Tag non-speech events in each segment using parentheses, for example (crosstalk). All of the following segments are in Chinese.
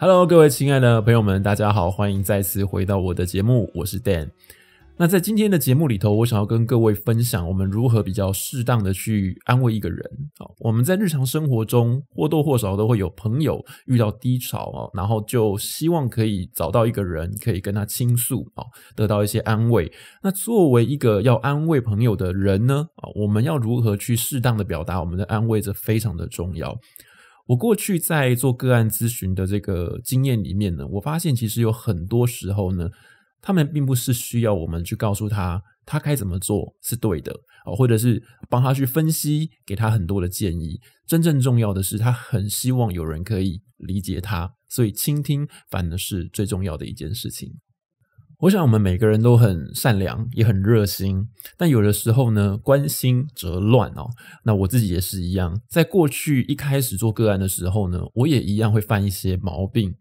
Hello，各位亲爱的朋友们，大家好，欢迎再次回到我的节目，我是 Dan。那在今天的节目里头，我想要跟各位分享我们如何比较适当的去安慰一个人啊。我们在日常生活中或多或少都会有朋友遇到低潮啊，然后就希望可以找到一个人可以跟他倾诉啊，得到一些安慰。那作为一个要安慰朋友的人呢啊，我们要如何去适当的表达我们的安慰，这非常的重要。我过去在做个案咨询的这个经验里面呢，我发现其实有很多时候呢，他们并不是需要我们去告诉他他该怎么做是对的或者是帮他去分析，给他很多的建议。真正重要的是，他很希望有人可以理解他，所以倾听反而是最重要的一件事情。我想我们每个人都很善良，也很热心，但有的时候呢，关心则乱哦。那我自己也是一样，在过去一开始做个案的时候呢，我也一样会犯一些毛病。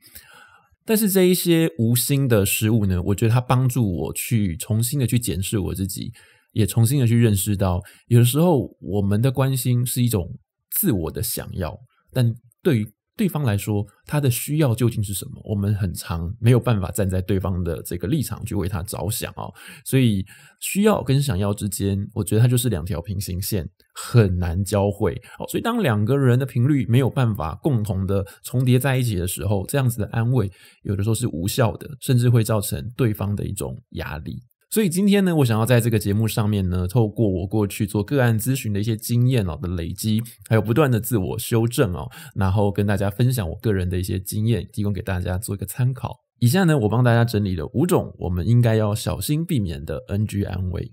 但是这一些无心的失误呢，我觉得它帮助我去重新的去检视我自己，也重新的去认识到，有的时候我们的关心是一种自我的想要，但对于。对方来说，他的需要究竟是什么？我们很常没有办法站在对方的这个立场去为他着想啊，所以需要跟想要之间，我觉得它就是两条平行线，很难交汇。所以当两个人的频率没有办法共同的重叠在一起的时候，这样子的安慰有的时候是无效的，甚至会造成对方的一种压力。所以今天呢，我想要在这个节目上面呢，透过我过去做个案咨询的一些经验哦的累积，还有不断的自我修正哦，然后跟大家分享我个人的一些经验，提供给大家做一个参考。以下呢，我帮大家整理了五种我们应该要小心避免的 NG 安慰。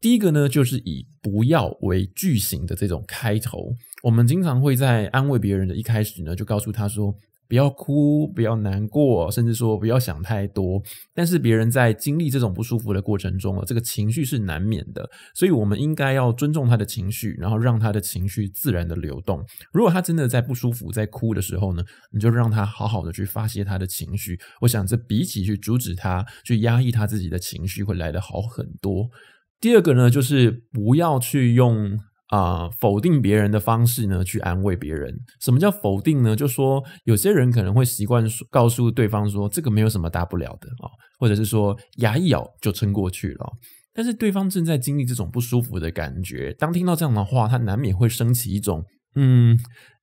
第一个呢，就是以“不要”为句型的这种开头。我们经常会在安慰别人的一开始呢，就告诉他说。不要哭，不要难过，甚至说不要想太多。但是别人在经历这种不舒服的过程中，这个情绪是难免的，所以我们应该要尊重他的情绪，然后让他的情绪自然的流动。如果他真的在不舒服、在哭的时候呢，你就让他好好的去发泄他的情绪。我想这比起去阻止他、去压抑他自己的情绪，会来得好很多。第二个呢，就是不要去用。啊，否定别人的方式呢，去安慰别人。什么叫否定呢？就说有些人可能会习惯告诉对方说，这个没有什么大不了的啊，或者是说牙一咬就撑过去了。但是对方正在经历这种不舒服的感觉，当听到这样的话，他难免会升起一种嗯。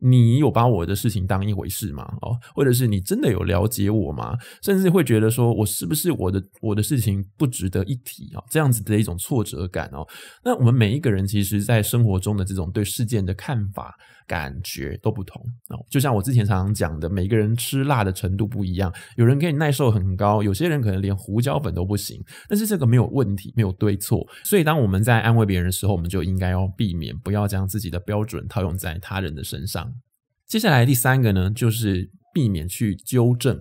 你有把我的事情当一回事吗？哦，或者是你真的有了解我吗？甚至会觉得说我是不是我的我的事情不值得一提啊？这样子的一种挫折感哦。那我们每一个人其实在生活中的这种对事件的看法、感觉都不同哦。就像我之前常常讲的，每个人吃辣的程度不一样，有人可以耐受很高，有些人可能连胡椒粉都不行。但是这个没有问题，没有对错。所以当我们在安慰别人的时候，我们就应该要避免不要将自己的标准套用在他人的身上。接下来第三个呢，就是避免去纠正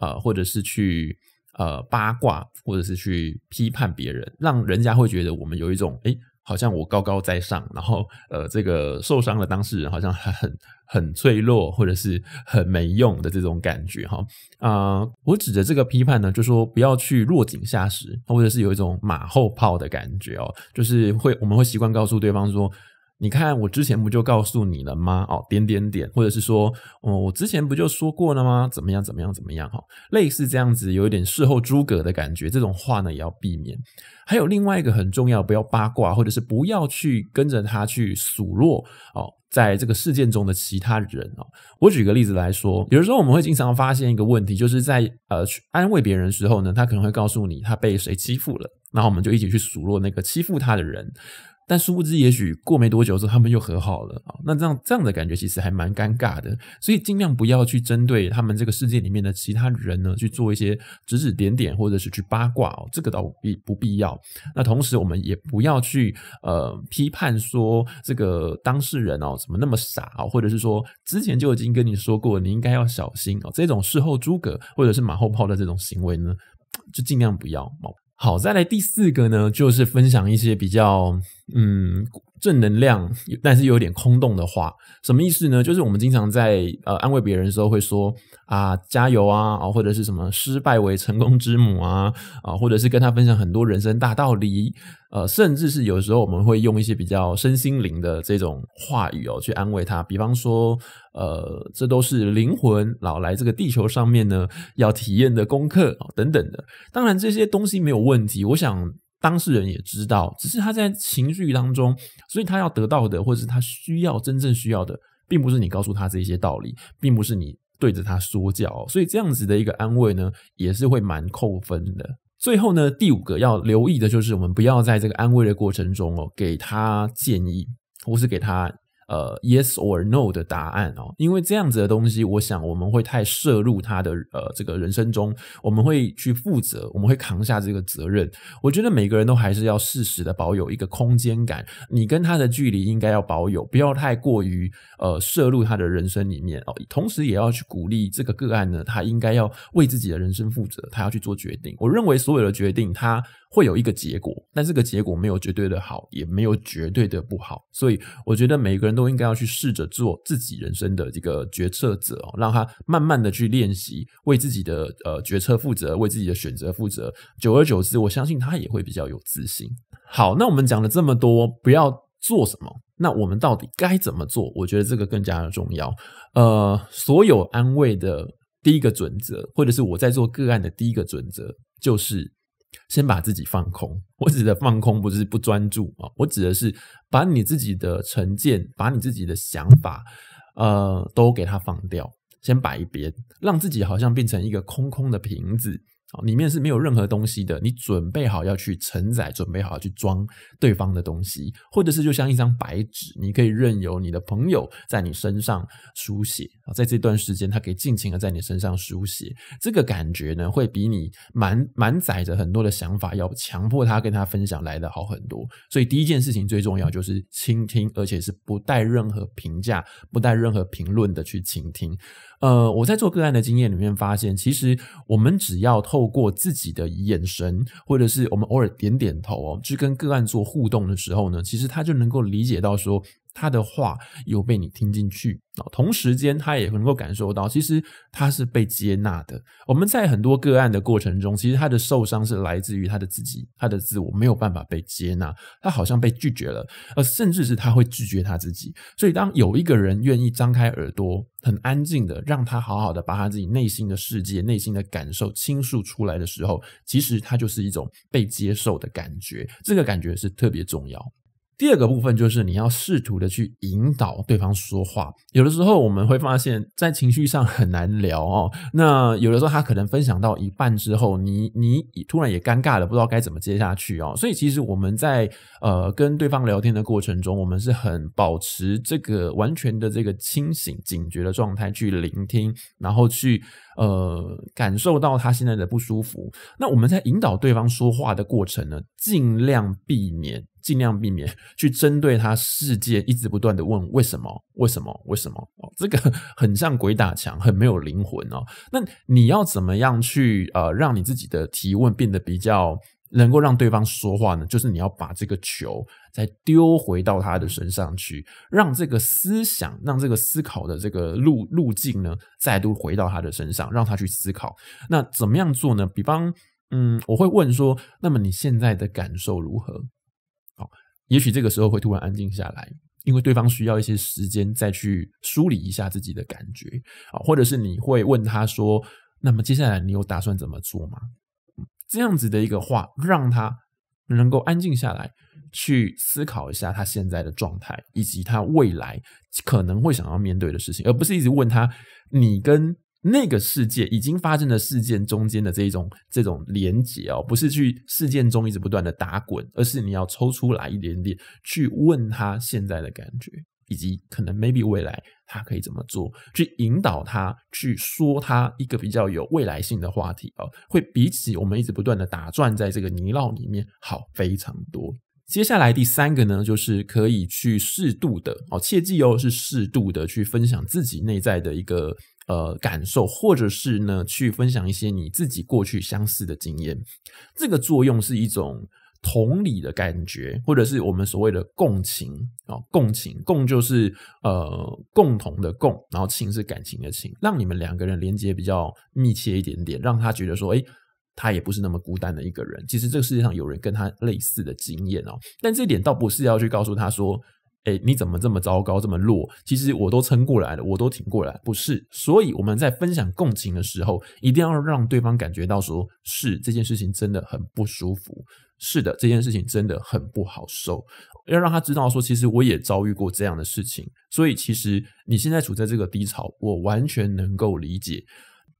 啊，或者是去呃八卦，或者是去批判别人，让人家会觉得我们有一种哎，好像我高高在上，然后呃，这个受伤的当事人好像还很很脆弱，或者是很没用的这种感觉哈啊。我指的这个批判呢，就说不要去落井下石，或者是有一种马后炮的感觉哦，就是会我们会习惯告诉对方说。你看，我之前不就告诉你了吗？哦，点点点，或者是说，哦，我之前不就说过了吗？怎么样，怎么样，怎么样？哈，类似这样子，有一点事后诸葛的感觉，这种话呢也要避免。还有另外一个很重要，不要八卦，或者是不要去跟着他去数落哦，在这个事件中的其他人哦。我举个例子来说，有的时候我们会经常发现一个问题，就是在呃去安慰别人时候呢，他可能会告诉你他被谁欺负了。那我们就一起去数落那个欺负他的人，但殊不知，也许过没多久之后，他们又和好了啊。那这样这样的感觉其实还蛮尴尬的，所以尽量不要去针对他们这个世界里面的其他人呢去做一些指指点点，或者是去八卦哦，这个倒必不必要。那同时，我们也不要去呃批判说这个当事人哦怎么那么傻哦，或者是说之前就已经跟你说过，你应该要小心哦，这种事后诸葛或者是马后炮的这种行为呢，就尽量不要。好，再来第四个呢，就是分享一些比较，嗯。正能量，但是又有点空洞的话，什么意思呢？就是我们经常在呃安慰别人的时候会说啊加油啊啊，或者是什么失败为成功之母啊啊，或者是跟他分享很多人生大道理，呃，甚至是有时候我们会用一些比较身心灵的这种话语哦去安慰他，比方说呃，这都是灵魂老来这个地球上面呢要体验的功课等等的。当然这些东西没有问题，我想。当事人也知道，只是他在情绪当中，所以他要得到的，或是他需要真正需要的，并不是你告诉他这些道理，并不是你对着他说教，所以这样子的一个安慰呢，也是会蛮扣分的。最后呢，第五个要留意的就是，我们不要在这个安慰的过程中哦，给他建议，或是给他。呃，yes or no 的答案哦，因为这样子的东西，我想我们会太摄入他的呃这个人生中，我们会去负责，我们会扛下这个责任。我觉得每个人都还是要适时的保有一个空间感，你跟他的距离应该要保有，不要太过于呃摄入他的人生里面哦。同时也要去鼓励这个个案呢，他应该要为自己的人生负责，他要去做决定。我认为所有的决定他。会有一个结果，但这个结果没有绝对的好，也没有绝对的不好，所以我觉得每个人都应该要去试着做自己人生的这个决策者哦，让他慢慢的去练习，为自己的呃决策负责，为自己的选择负责，久而久之，我相信他也会比较有自信。好，那我们讲了这么多，不要做什么，那我们到底该怎么做？我觉得这个更加的重要。呃，所有安慰的第一个准则，或者是我在做个案的第一个准则，就是。先把自己放空，我指的放空不是不专注啊，我指的是把你自己的成见、把你自己的想法，呃，都给它放掉，先摆一边，让自己好像变成一个空空的瓶子。里面是没有任何东西的，你准备好要去承载，准备好去装对方的东西，或者是就像一张白纸，你可以任由你的朋友在你身上书写啊，在这段时间，他可以尽情的在你身上书写。这个感觉呢，会比你满满载着很多的想法要强迫他跟他分享来的好很多。所以第一件事情最重要就是倾听，而且是不带任何评价、不带任何评论的去倾听。呃，我在做个案的经验里面发现，其实我们只要透。透过自己的眼神，或者是我们偶尔点点头哦，去跟个案做互动的时候呢，其实他就能够理解到说。他的话又被你听进去啊，同时间他也能够感受到，其实他是被接纳的。我们在很多个案的过程中，其实他的受伤是来自于他的自己，他的自我没有办法被接纳，他好像被拒绝了，呃，甚至是他会拒绝他自己。所以，当有一个人愿意张开耳朵，很安静的让他好好的把他自己内心的世界、内心的感受倾诉出来的时候，其实他就是一种被接受的感觉，这个感觉是特别重要。第二个部分就是你要试图的去引导对方说话。有的时候我们会发现，在情绪上很难聊哦。那有的时候他可能分享到一半之后，你你突然也尴尬了，不知道该怎么接下去哦。所以其实我们在呃跟对方聊天的过程中，我们是很保持这个完全的这个清醒、警觉的状态去聆听，然后去呃感受到他现在的不舒服。那我们在引导对方说话的过程呢，尽量避免。尽量避免 (laughs) 去针对他世界，一直不断的问为什么，为什么，为什么，这个 (laughs) 很像鬼打墙，很没有灵魂哦。那你要怎么样去呃，让你自己的提问变得比较能够让对方说话呢？就是你要把这个球再丢回到他的身上去，让这个思想，让这个思考的这个路路径呢，再度回到他的身上，让他去思考。那怎么样做呢？比方，嗯，我会问说，那么你现在的感受如何？也许这个时候会突然安静下来，因为对方需要一些时间再去梳理一下自己的感觉啊，或者是你会问他说：“那么接下来你有打算怎么做吗？”这样子的一个话，让他能够安静下来，去思考一下他现在的状态以及他未来可能会想要面对的事情，而不是一直问他你跟。那个世界已经发生的事件中间的这一种这种连结哦，不是去事件中一直不断的打滚，而是你要抽出来一点点去问他现在的感觉，以及可能 maybe 未来他可以怎么做，去引导他去说他一个比较有未来性的话题哦，会比起我们一直不断的打转在这个泥淖里面好非常多。接下来第三个呢，就是可以去适度的哦，切记哦，是适度的去分享自己内在的一个。呃，感受，或者是呢，去分享一些你自己过去相似的经验，这个作用是一种同理的感觉，或者是我们所谓的共情啊，共情，共就是呃共同的共，然后情是感情的情，让你们两个人连接比较密切一点点，让他觉得说，哎，他也不是那么孤单的一个人，其实这个世界上有人跟他类似的经验哦，但这一点倒不是要去告诉他说。哎，你怎么这么糟糕，这么弱？其实我都撑过来了，我都挺过来，不是？所以我们在分享共情的时候，一定要让对方感觉到，说是这件事情真的很不舒服，是的，这件事情真的很不好受。要让他知道说，其实我也遭遇过这样的事情。所以其实你现在处在这个低潮，我完全能够理解。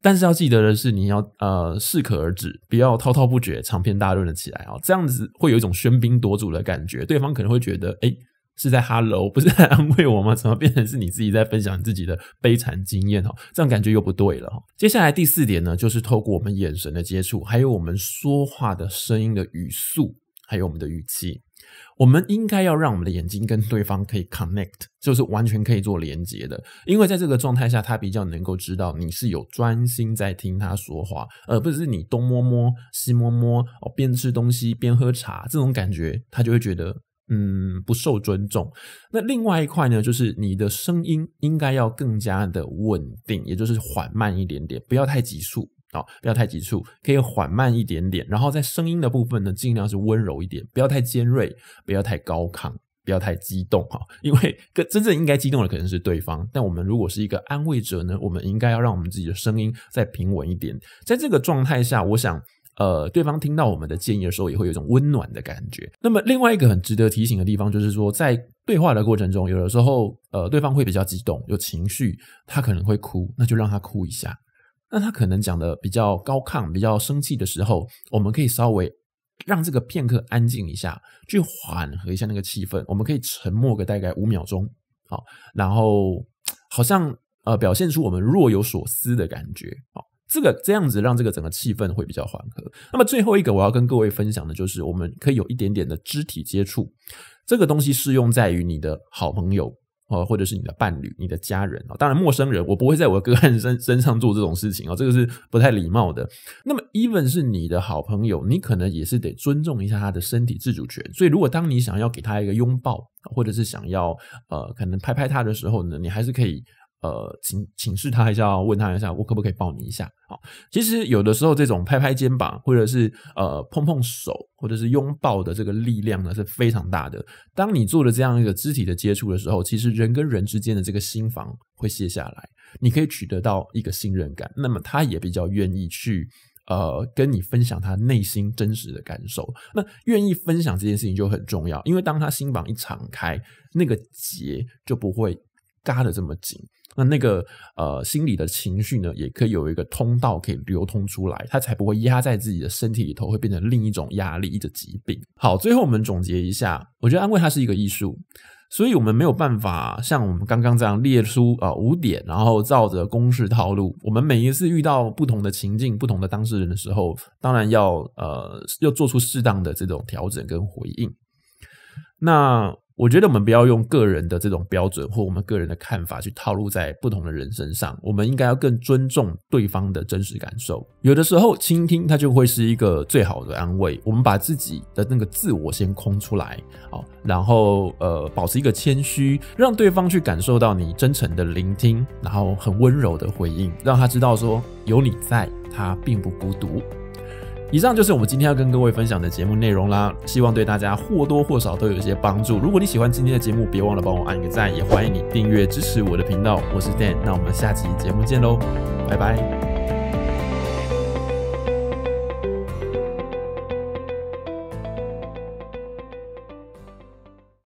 但是要记得的是，你要呃适可而止，不要滔滔不绝、长篇大论了起来啊，这样子会有一种喧宾夺主的感觉，对方可能会觉得哎。是在 Hello，不是在安慰我吗？怎么变成是你自己在分享自己的悲惨经验？哦？这样感觉又不对了。接下来第四点呢，就是透过我们眼神的接触，还有我们说话的声音的语速，还有我们的语气，我们应该要让我们的眼睛跟对方可以 connect，就是完全可以做连接的。因为在这个状态下，他比较能够知道你是有专心在听他说话，而不是你东摸摸西摸摸哦，边吃东西边喝茶这种感觉，他就会觉得。嗯，不受尊重。那另外一块呢，就是你的声音应该要更加的稳定，也就是缓慢一点点，不要太急促啊，不要太急促，可以缓慢一点点。然后在声音的部分呢，尽量是温柔一点，不要太尖锐，不要太高亢，不要太激动哈。因为真正应该激动的可能是对方，但我们如果是一个安慰者呢，我们应该要让我们自己的声音再平稳一点。在这个状态下，我想。呃，对方听到我们的建议的时候，也会有一种温暖的感觉。那么，另外一个很值得提醒的地方，就是说，在对话的过程中，有的时候，呃，对方会比较激动，有情绪，他可能会哭，那就让他哭一下。那他可能讲的比较高亢、比较生气的时候，我们可以稍微让这个片刻安静一下，去缓和一下那个气氛。我们可以沉默个大概五秒钟，好，然后好像呃，表现出我们若有所思的感觉，好。这个这样子让这个整个气氛会比较缓和。那么最后一个我要跟各位分享的就是，我们可以有一点点的肢体接触。这个东西适用在于你的好朋友呃，或者是你的伴侣、你的家人啊。当然，陌生人我不会在我的个人身身上做这种事情啊，这个是不太礼貌的。那么，even 是你的好朋友，你可能也是得尊重一下他的身体自主权。所以，如果当你想要给他一个拥抱，或者是想要呃可能拍拍他的时候呢，你还是可以。呃，请请示他一下，问他一下，我可不可以抱你一下？好，其实有的时候这种拍拍肩膀，或者是呃碰碰手，或者是拥抱的这个力量呢，是非常大的。当你做了这样一个肢体的接触的时候，其实人跟人之间的这个心房会卸下来，你可以取得到一个信任感，那么他也比较愿意去呃跟你分享他内心真实的感受。那愿意分享这件事情就很重要，因为当他心房一敞开，那个结就不会。嘎的这么紧，那那个呃，心里的情绪呢，也可以有一个通道可以流通出来，它才不会压在自己的身体里头，会变成另一种压力的疾病。好，最后我们总结一下，我觉得安慰它是一个艺术，所以我们没有办法像我们刚刚这样列出啊五点，然后照着公式套路。我们每一次遇到不同的情境、不同的当事人的时候，当然要呃，要做出适当的这种调整跟回应。那。我觉得我们不要用个人的这种标准或我们个人的看法去套路在不同的人身上，我们应该要更尊重对方的真实感受。有的时候倾听，它就会是一个最好的安慰。我们把自己的那个自我先空出来好，然后呃保持一个谦虚，让对方去感受到你真诚的聆听，然后很温柔的回应，让他知道说有你在，他并不孤独。以上就是我们今天要跟各位分享的节目内容啦，希望对大家或多或少都有一些帮助。如果你喜欢今天的节目，别忘了帮我按个赞，也欢迎你订阅支持我的频道。我是 Dan，那我们下期节目见喽，拜拜。